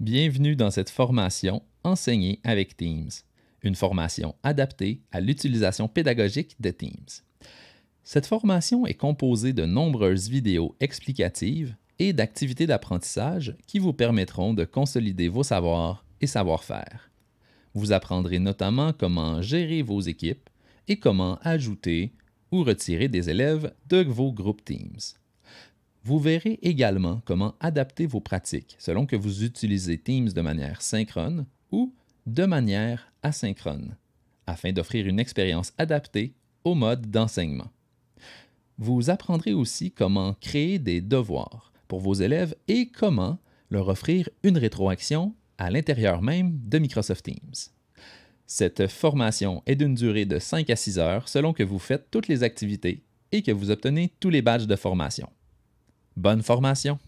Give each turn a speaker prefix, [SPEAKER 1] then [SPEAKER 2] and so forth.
[SPEAKER 1] Bienvenue dans cette formation Enseigner avec Teams, une formation adaptée à l'utilisation pédagogique de Teams. Cette formation est composée de nombreuses vidéos explicatives et d'activités d'apprentissage qui vous permettront de consolider vos savoirs et savoir-faire. Vous apprendrez notamment comment gérer vos équipes et comment ajouter ou retirer des élèves de vos groupes Teams. Vous verrez également comment adapter vos pratiques selon que vous utilisez Teams de manière synchrone ou de manière asynchrone, afin d'offrir une expérience adaptée au mode d'enseignement. Vous apprendrez aussi comment créer des devoirs pour vos élèves et comment leur offrir une rétroaction à l'intérieur même de Microsoft Teams. Cette formation est d'une durée de 5 à 6 heures selon que vous faites toutes les activités et que vous obtenez tous les badges de formation. Bonne formation!